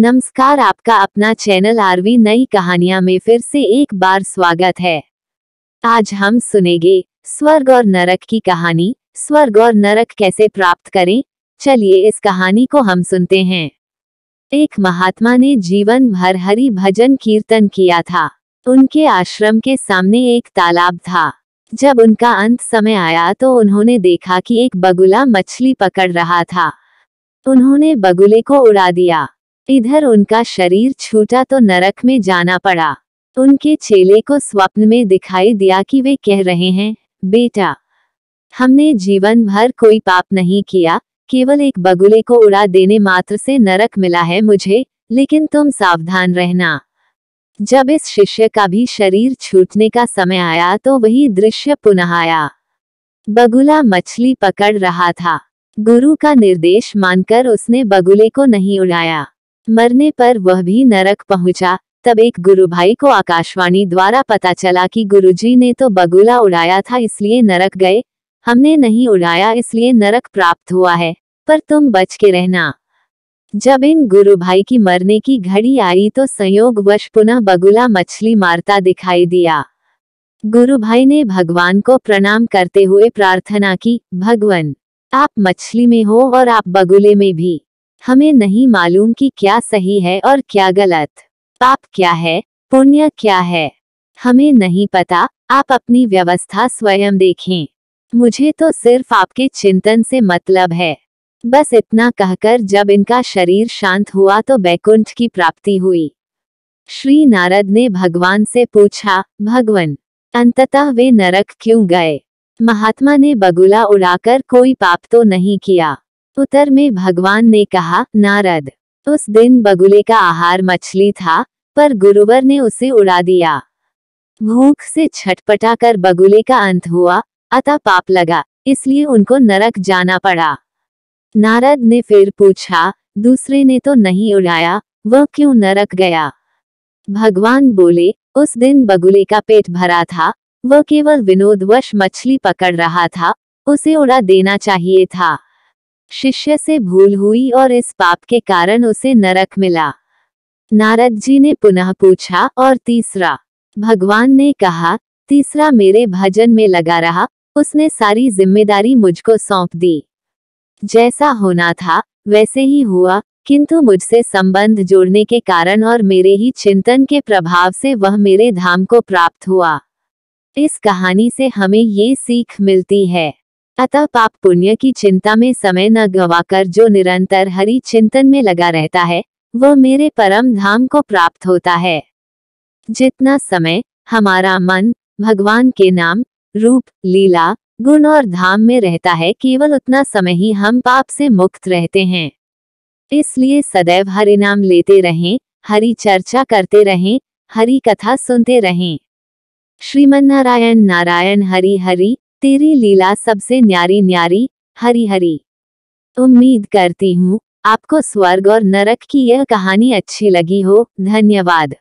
नमस्कार आपका अपना चैनल आरवी नई कहानियां में फिर से एक बार स्वागत है आज हम सुनेंगे स्वर्ग और नरक की कहानी स्वर्ग और नरक कैसे प्राप्त करें चलिए इस कहानी को हम सुनते हैं एक महात्मा ने जीवन भर हरि भजन कीर्तन किया था उनके आश्रम के सामने एक तालाब था जब उनका अंत समय आया तो उन्होंने देखा कि एक बगुला मछली पकड़ रहा था उन्होंने बगुले को उड़ा दिया इधर उनका शरीर छूटा तो नरक में जाना पड़ा उनके चेले को स्वप्न में दिखाई दिया कि वे कह रहे हैं बेटा हमने जीवन भर कोई पाप नहीं किया केवल एक बगुले को उड़ा देने मात्र से नरक मिला है मुझे लेकिन तुम सावधान रहना जब इस शिष्य का भी शरीर छूटने का समय आया तो वही दृश्य पुनः आया बगुला मछली पकड़ रहा था गुरु का निर्देश मानकर उसने बगुले को नहीं उड़ाया मरने पर वह भी नरक पहुंचा तब एक गुरु भाई को आकाशवाणी द्वारा पता चला कि गुरुजी ने तो बगुला उड़ाया था इसलिए नरक गए हमने नहीं उड़ाया इसलिए नरक प्राप्त हुआ है पर तुम बच के रहना जब इन गुरु भाई की मरने की घड़ी आई तो संयोग वश पुनः बगुला मछली मारता दिखाई दिया गुरु भाई ने भगवान को प्रणाम करते हुए प्रार्थना की भगवान आप मछली में हो और आप बगुले में भी हमें नहीं मालूम कि क्या सही है और क्या गलत पाप क्या है पुण्य क्या है हमें नहीं पता आप अपनी व्यवस्था स्वयं देखें मुझे तो सिर्फ आपके चिंतन से मतलब है बस इतना कहकर जब इनका शरीर शांत हुआ तो बैकुंठ की प्राप्ति हुई श्री नारद ने भगवान से पूछा भगवान अंततः वे नरक क्यों गए महात्मा ने बगुला उड़ाकर कोई पाप तो नहीं किया उत्तर में भगवान ने कहा नारद उस दिन बगुले का आहार मछली था पर गुरुवर ने उसे उड़ा दिया भूख से छटपटा कर बगुले का अंत हुआ अतः पाप लगा इसलिए उनको नरक जाना पड़ा नारद ने फिर पूछा दूसरे ने तो नहीं उड़ाया वह क्यों नरक गया भगवान बोले उस दिन बगुले का पेट भरा था वह केवल विनोदवश मछली पकड़ रहा था उसे उड़ा देना चाहिए था शिष्य से भूल हुई और इस पाप के कारण उसे नरक मिला नारद जी ने पुनः पूछा और तीसरा भगवान ने कहा तीसरा मेरे भजन में लगा रहा उसने सारी जिम्मेदारी मुझको सौंप दी जैसा होना था वैसे ही हुआ किंतु मुझसे संबंध जोड़ने के कारण और मेरे ही चिंतन के प्रभाव से वह मेरे धाम को प्राप्त हुआ इस कहानी से हमें ये सीख मिलती है अतः पाप पुण्य की चिंता में समय न गवाकर जो निरंतर हरि चिंतन में लगा रहता है वह मेरे परम धाम को प्राप्त होता है जितना समय हमारा मन भगवान के नाम रूप लीला गुण और धाम में रहता है केवल उतना समय ही हम पाप से मुक्त रहते हैं इसलिए सदैव हरि नाम लेते रहें हरि चर्चा करते रहें हरि कथा सुनते रहें श्रीमन नारायण नारायण हरि हरि तेरी लीला सबसे न्यारी न्यारी हरी हरी उम्मीद करती हूँ आपको स्वर्ग और नरक की यह कहानी अच्छी लगी हो धन्यवाद